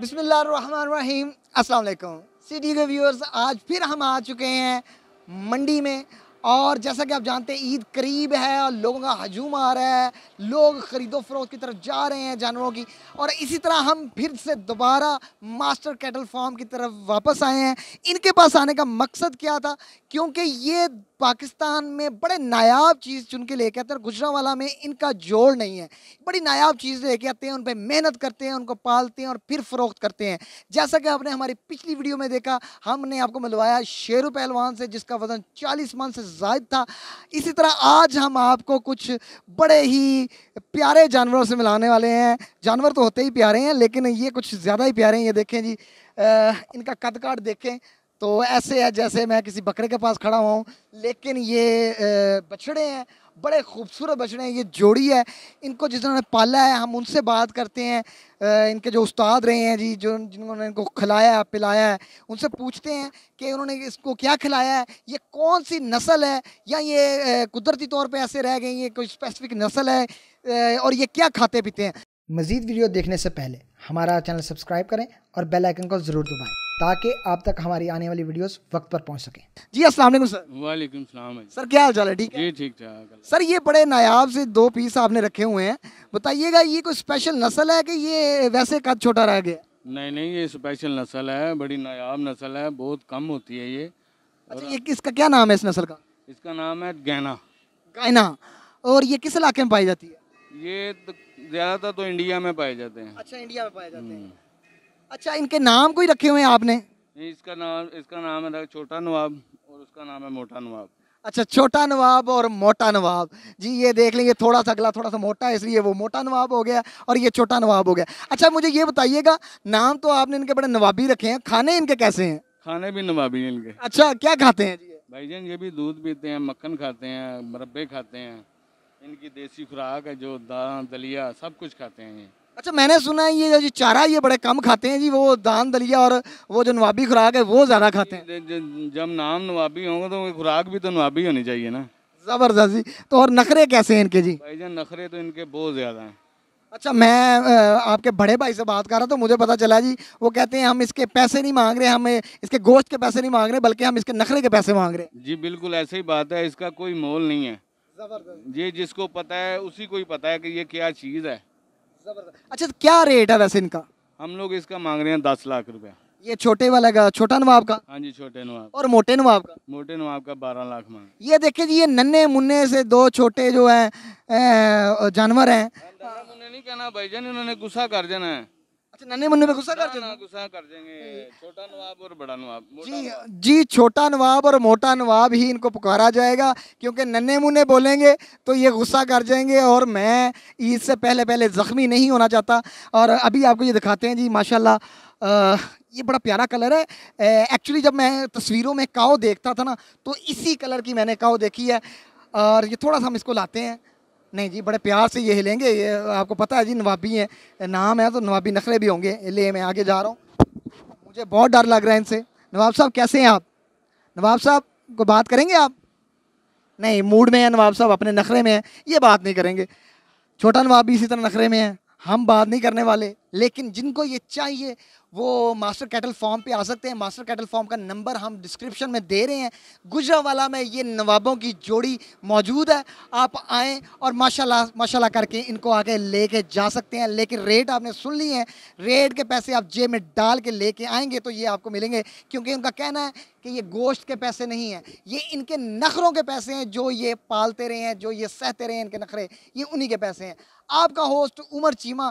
बिसमीम असलकुम सिटी के व्यूअर्स आज फिर हम आ चुके हैं मंडी में और जैसा कि आप जानते हैं ईद करीब है और लोगों का हजूम आ रहा है लोग ख़रीदो फरोख की तरफ जा रहे हैं जानवरों की और इसी तरह हम फिर से दोबारा मास्टर कैटल फार्म की तरफ वापस आए हैं इनके पास आने का मकसद क्या था क्योंकि ये पाकिस्तान में बड़े नायाब चीज़ चुन के लेके आते हैं और गुजरावाला में इनका जोड़ नहीं है बड़ी नायाब चीज़ लेके आते हैं उन पर मेहनत करते हैं उनको पालते हैं और फिर फ़रोख्त करते हैं जैसा कि आपने हमारी पिछली वीडियो में देखा हमने आपको मिलवाया शेरू पहलवान से जिसका वज़न चालीस मन से जायद था इसी तरह आज हम आपको कुछ बड़े ही प्यारे जानवरों से मिलाने वाले हैं जानवर तो होते ही प्यारे हैं लेकिन ये कुछ ज़्यादा ही प्यारे हैं ये देखें जी इनका कद काट देखें तो ऐसे है जैसे मैं किसी बकरे के पास खड़ा हुआ हूँ लेकिन ये बछड़े हैं बड़े खूबसूरत बछड़े हैं ये जोड़ी है इनको जिन्होंने पाला है हम उनसे बात करते हैं इनके जो उस्ताद रहे हैं जी जो जिन्होंने इनको खिलाया पिलाया है उनसे पूछते हैं कि उन्होंने इसको क्या खिलाया है ये कौन सी नस्ल है या ये कुदरती तौर पर ऐसे रह गई ये कोई स्पेसिफिक नस्ल है और ये क्या खाते पीते हैं मज़ीद वीडियो देखने से पहले हमारा चैनल सब्सक्राइब करें और बेल आइकन को ज़रूर दबाएँ ताकि आप तक हमारी आने वाली वीडियोस वक्त पर पहुंच सके जी अस्सलाम सर वालेकुम सलाम सर क्या हाल चाल है ठीक है ठीक ठाक सर ये बड़े नायाब से दो पीस आपने रखे हुए हैं बताइएगा ये कोई स्पेशल नस्ल है कि ये वैसे कद छोटा रह गया नहीं नहीं ये स्पेशल नस्ल है बड़ी नायाब नस्ल है बहुत कम होती है ये अच्छा ये किसका क्या नाम है इस नस्ल का इसका नाम है गहना गहना और ये किस इलाके में पाई जाती है ये ज़्यादातर तो इंडिया में पाए जाते हैं अच्छा इंडिया में पाए जाते हैं हम्म। अच्छा इनके नाम कोई रखे हुए हैं आपने नहीं इसका नाम इसका नाम है छोटा नवाब और उसका नाम है मोटा नवाब अच्छा छोटा नवाब और मोटा नवाब जी ये देख लेंगे थोड़ा सा अगला थोड़ा सा मोटा है इसलिए वो मोटा नवाब हो गया और ये छोटा नवाब हो गया अच्छा मुझे ये बताइएगा नाम तो आपने इनके बड़े नवाबी रखे हैं खाने इनके कैसे हैं खाने भी नवाबी इनके अच्छा क्या खाते हैं जी जान ये भी दूध पीते हैं मक्खन खाते हैं मुरबे खाते हैं इनकी देसी खुराक है जो दाल दलिया सब कुछ खाते हैं ये अच्छा मैंने सुना है ये जो चारा ये बड़े कम खाते हैं जी वो दान दलिया और वो जो नवाबी खुराक है वो ज़्यादा खाते हैं जब नाम नवाबी होंगे तो खुराक भी तो नवाबी होनी चाहिए ना ज़बरदस्त जी तो और नखरे कैसे हैं इनके जी भाई जान नखरे तो इनके बहुत ज़्यादा हैं अच्छा मैं आपके बड़े भाई से बात कर रहा तो मुझे पता चला जी वो कहते हैं हम इसके पैसे नहीं मांग रहे हम इसके गोश्त के पैसे नहीं मांग रहे बल्कि हम इसके नखरे के पैसे मांग रहे जी बिल्कुल ऐसे ही बात है इसका कोई मोल नहीं है जबरदस्त जी जिसको पता है उसी को ही पता है कि ये क्या चीज़ है जबरदस्त अच्छा तो क्या रेट है वैसे इनका हम लोग इसका मांग रहे हैं दस लाख रुपया ये छोटे वाला का छोटा नवाब का हाँ जी छोटे नवाब और मोटे नवाब का मोटे नवाब का बारह लाख मांग ये देखिए जी ये नन्हे मुन्ने से दो छोटे जो है जानवर है नहीं कहना जान इन्होंने गुस्सा कर देना है अच्छा नन्हे मुन्ने पे गुस्सा कर देंगे गुस्सा कर छोटा नवाब और बड़ा नवाब जी जी छोटा नवाब और मोटा नवाब ही इनको पुकारा जाएगा क्योंकि नन्हे मुन्ने बोलेंगे तो ये गुस्सा कर जाएंगे और मैं ईद से पहले पहले ज़ख्मी नहीं होना चाहता और अभी आपको ये दिखाते हैं जी माशाल्लाह ये बड़ा प्यारा कलर है एक्चुअली जब मैं तस्वीरों में काओ देखता था ना तो इसी कलर की मैंने काओ देखी है और ये थोड़ा सा हम इसको लाते हैं नहीं जी बड़े प्यार से ये हिलेंगे ये आपको पता है जी नवाबी हैं नाम है तो नवाबी नखरे भी होंगे ले मैं आगे जा रहा हूँ मुझे बहुत डर लग रहा है इनसे नवाब साहब कैसे हैं आप नवाब साहब को बात करेंगे आप नहीं मूड में है नवाब साहब अपने नखरे में है ये बात नहीं करेंगे छोटा नवाब भी इसी तरह नखरे में है हम बात नहीं करने वाले लेकिन जिनको ये चाहिए वो मास्टर कैटल फॉर्म पे आ सकते हैं मास्टर कैटल फॉर्म का नंबर हम डिस्क्रिप्शन में दे रहे हैं गुजरावाला में ये नवाबों की जोड़ी मौजूद है आप आएँ और माशाल्लाह माशाल्लाह करके इनको आगे लेके जा सकते हैं लेकिन रेट आपने सुन ली हैं रेट के पैसे आप जेब में डाल के ले कर आएंगे तो ये आपको मिलेंगे क्योंकि उनका कहना है कि ये गोश्त के पैसे नहीं हैं ये इनके नखरों के पैसे हैं जो ये पालते रहे हैं जो ये सहते रहे हैं इनके नखरे ये उन्हीं के पैसे हैं आपका होस्ट उमर चीमा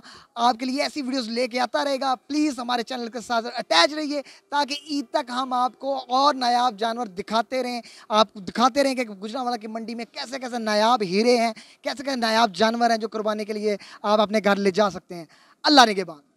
आपके लिए ऐसी वीडियोस लेके आता रहेगा प्लीज़ हमारे चैनल के साथ अटैच रहिए ताकि ईद तक हम आपको और नायाब जानवर दिखाते रहें आप दिखाते रहें कि गुजरावाला की मंडी में कैसे कैसे नायाब हीरे हैं कैसे कैसे नायाब जानवर हैं जो कुर्बानी के लिए आप अपने घर ले जा सकते हैं अल्लाह ने के बाद